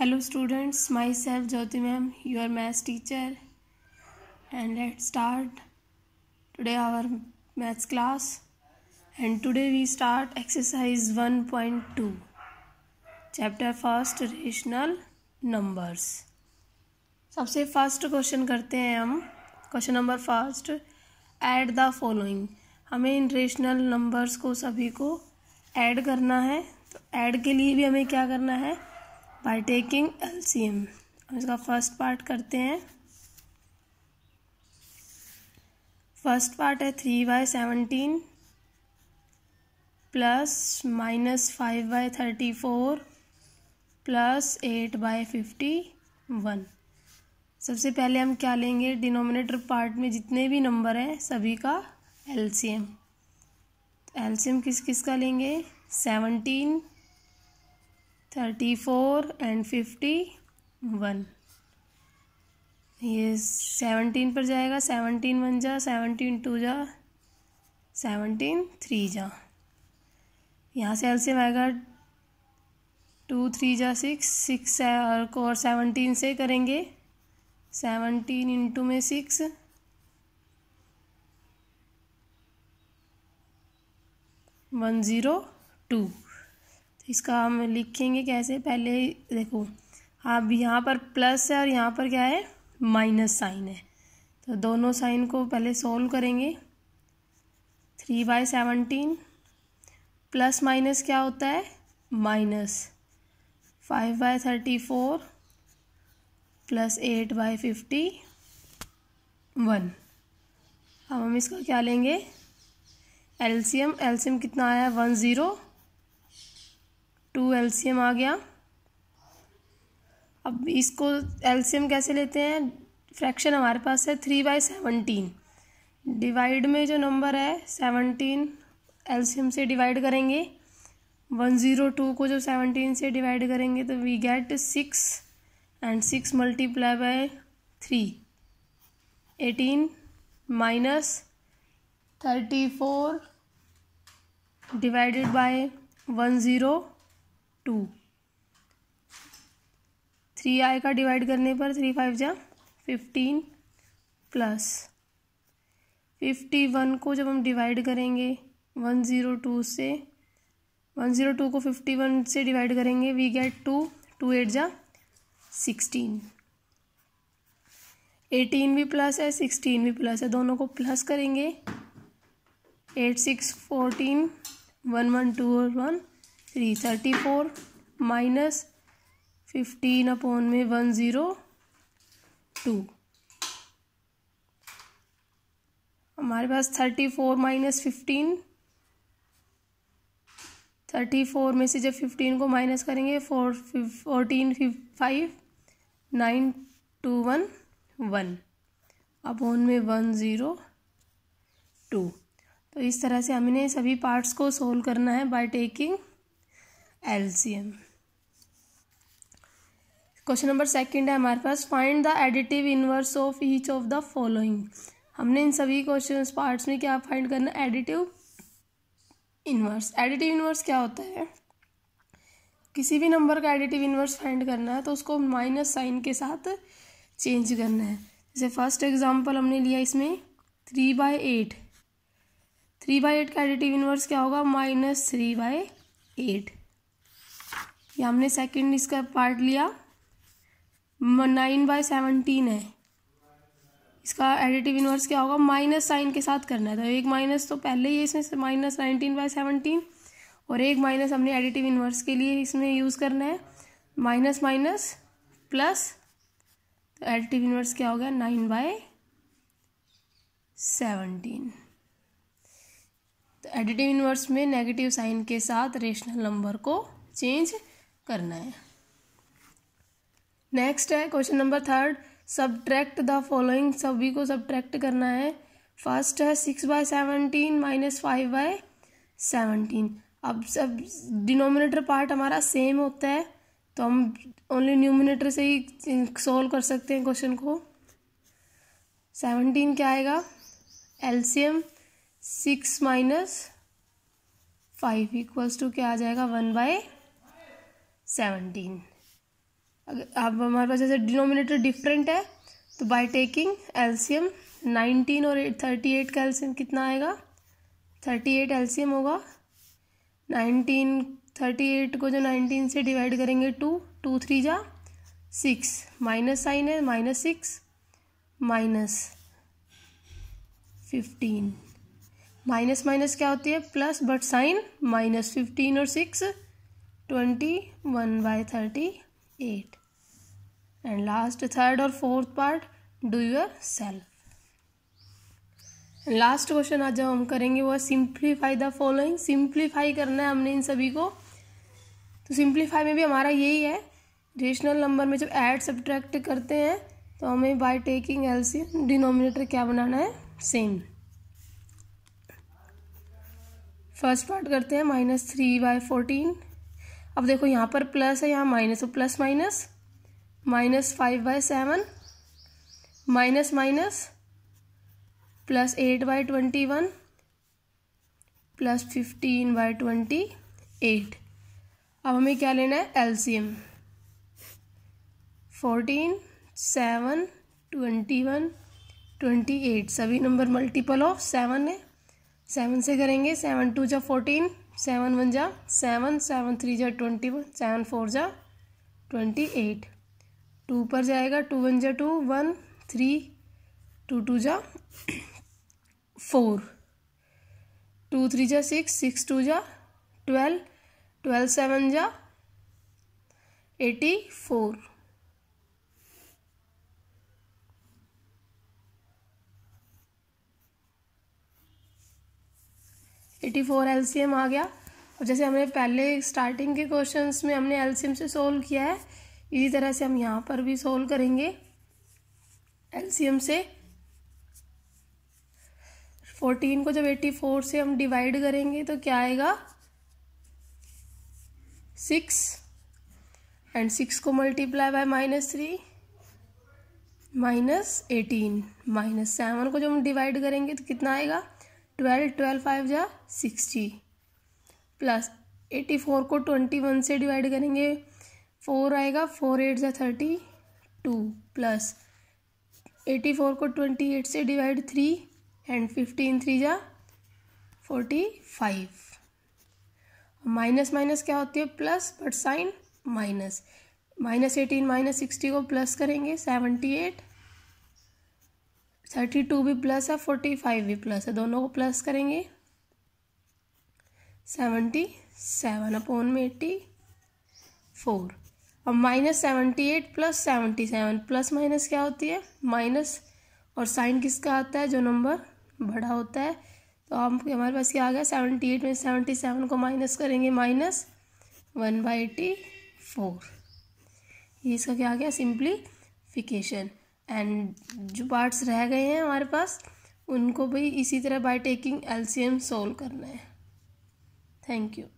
hello students myself Jyoti ma'am your maths teacher and let start today our maths class and today we start exercise one point two chapter first rational numbers सबसे first question करते हैं हम question number first add the following हमें इन rational numbers को सभी को add करना है तो ऐड के लिए भी हमें क्या करना है बाय टेकिंग एलसीएम हम इसका फर्स्ट पार्ट करते हैं फर्स्ट पार्ट है three by seventeen plus minus five by thirty four plus eight by fifty one सबसे पहले हम क्या लेंगे डिनोमिनेटर पार्ट में जितने भी नंबर हैं सभी का एलसीएम एलसीएम किस किस का लेंगे seventeen thirty four and fifty one ये सेवनटीन पर जाएगा सेवनटीन वन जा सेवनटीन टू जा सेवनटीन थ्री जा यहाँ से एल्सियम आएगा टू थ्री जा सिक्स सिक्स को और सेवनटीन से करेंगे सेवनटीन इंटू में सिक्स वन ज़ीरो टू इसका हम लिखेंगे कैसे पहले देखो अब यहाँ पर प्लस है और यहाँ पर क्या है माइनस साइन है तो दोनों साइन को पहले सोल्व करेंगे three by seventeen plus minus क्या होता है minus five by thirty four plus eight by fifty one अब हम इसका क्या लेंगे एल्सीयम एल्सीयम कितना आया वन ज़ीरो टू एल आ गया अब इसको एल कैसे लेते हैं फ्रैक्शन हमारे पास है थ्री बाई सेवनटीन डिवाइड में जो नंबर है सेवनटीन एल से डिवाइड करेंगे वन ज़ीरो टू को जब सेवनटीन से डिवाइड करेंगे तो we get six and six multiply by three eighteen minus thirty four divided by one zero two three आई का डिवाइड करने पर थ्री फाइव जा फिफ्टीन प्लस फिफ्टी वन को जब हम डिवाइड करेंगे वन ज़ीरो टू से वन ज़ीरो टू को फिफ्टी वन से डिवाइड करेंगे we get to to eight जा सिक्सटीन एटीन भी प्लस है सिक्सटीन भी प्लस है दोनों को प्लस करेंगे eight six fourteen one one two और one three thirty four minus fifteen upon में वन ज़ीरो टू हमारे पास thirty four minus fifteen thirty four में से जब फिफ्टीन को माइनस करेंगे four fourteen five nine two one one upon में वन ज़ीरो टू तो इस तरह से हमने सभी पार्ट्स को सोल्व करना है by taking LCM question number second है हमारे पास find the additive inverse of each of the following हमने इन सभी क्वेश्चन पार्ट्स में क्या फाइंड करना एडिटिव इनवर्स एडिटिव इनवर्स क्या होता है किसी भी नंबर का एडिटिव इनवर्स फाइंड करना है तो उसको माइनस साइन के साथ चेंज करना है जैसे फर्स्ट एग्जांपल हमने लिया इसमें three by eight three by eight का एडिटिव इनवर्स क्या होगा माइनस थ्री बाय एट ये हमने सेकंड इसका पार्ट लिया नाइन बाय सेवनटीन है इसका एडिटिव इनवर्स क्या होगा माइनस साइन के साथ करना है तो एक माइनस तो पहले ही इसमें माइनस नाइनटीन बाय सेवनटीन और एक माइनस हमने एडिटिव इनवर्स के लिए इसमें यूज़ करना है माइनस माइनस प्लस तो एडिटिव इनवर्स क्या हो गया नाइन बाय सेवनटीन तो एडिटिव इनवर्स में नेगेटिव साइन के साथ रेशनल नंबर को चेंज करना है नेक्स्ट है question number third subtract the following सभी को सब्ट्रैक्ट करना है फर्स्ट है six by seventeen minus five by seventeen अब सब डिनोमिनेटर पार्ट हमारा सेम होता है तो हम ओनली न्यूमिनेटर से ही सॉल्व कर सकते हैं क्वेश्चन को सेवनटीन क्या आएगा LCM six minus five equals two क्या आ जाएगा वन बाय सेवनटीन अगर अब हमारे पास जैसे डिनोमिनेटर डिफरेंट है तो बाय टेकिंग एल्सियम नाइनटीन और थर्टी एट का एल्सियम कितना आएगा थर्टी एट एल्सियम होगा नाइनटीन थर्टी एट को जो नाइनटीन से डिवाइड करेंगे टू टू थ्री जा सिक्स माइनस साइन है minus six minus fifteen minus minus क्या होती है plus but sign minus fifteen और six twenty one by thirty eight and last third और fourth part do yourself last question आज जब हम करेंगे वो सिंप्लीफाई द फॉलोइंग सिंप्लीफाई करना है हमने इन सभी को तो सिंप्लीफाई में भी हमारा यही है रेशनल नंबर में जब ऐड सब्ट्रैक्ट करते हैं तो हमें बाय टेकिंग सी डिनोमिनेटर क्या बनाना है सेम फर्स्ट पार्ट करते हैं माइनस थ्री बाय फोर्टीन अब देखो यहाँ पर प्लस है यहाँ माइनस है plus minus minus five by seven minus minus plus eight by twenty one plus fifteen by twenty eight अब हमें क्या लेना है LCM fourteen seven twenty one twenty eight सभी नंबर मल्टीपल ऑफ सेवन है सेवन से करेंगे सेवन टू जब फोर्टीन सेवन वन जा सेवन सेवन थ्री जा ट्वेंटी वन सेवन फोर जा ट्वेंटी एट टू पर जाएगा टू वन जा two one three to two जा फोर टू थ्री जा सिक्स सिक्स टू जा ट्वेल्व ट्वेल्व सेवन जा eighty four eighty four L C M आ गया और जैसे हमने पहले स्टार्टिंग के क्वेश्चन में हमने एल सी एम से सोल्व किया है इसी तरह से हम यहाँ पर भी सोल्व करेंगे एल सी एम से फोर्टीन को जब एट्टी फोर से हम डिवाइड करेंगे तो क्या आएगा सिक्स एंड सिक्स को multiply by minus three minus eighteen minus seven को जब हम डिवाइड करेंगे तो कितना आएगा ट्वेल्व ट्वेल्व फाइव जा सिक्सटी प्लस एटी फोर को ट्वेंटी वन से डिवाइड करेंगे फोर आएगा फोर एट ज़ा thirty two plus eighty four को ट्वेंटी एट से divide three and fifteen three ज़ा फोर्टी फाइव माइनस माइनस क्या होती है plus but sign minus minus eighteen minus sixty को प्लस करेंगे सेवेंटी एट थर्टी टू भी प्लस है फोर्टी फाइव भी प्लस है दोनों को प्लस करेंगे सेवेंटी सेवन अपॉन में एट्टी फोर अब minus seventy eight plus seventy seven plus minus क्या होती है माइनस और साइन किसका आता है जो नंबर बड़ा होता है तो आप हमारे पास क्या आ गया सेवेंटी एट में सेवेंटी सेवन को माइनस करेंगे minus one by eighty four ये इसका क्या आ गया सिंप्लीफिकेशन एंड जो पार्ट्स रह गए हैं हमारे पास उनको भी इसी तरह बाय टेकिंग एलसीएम सोल्व करना है थैंक यू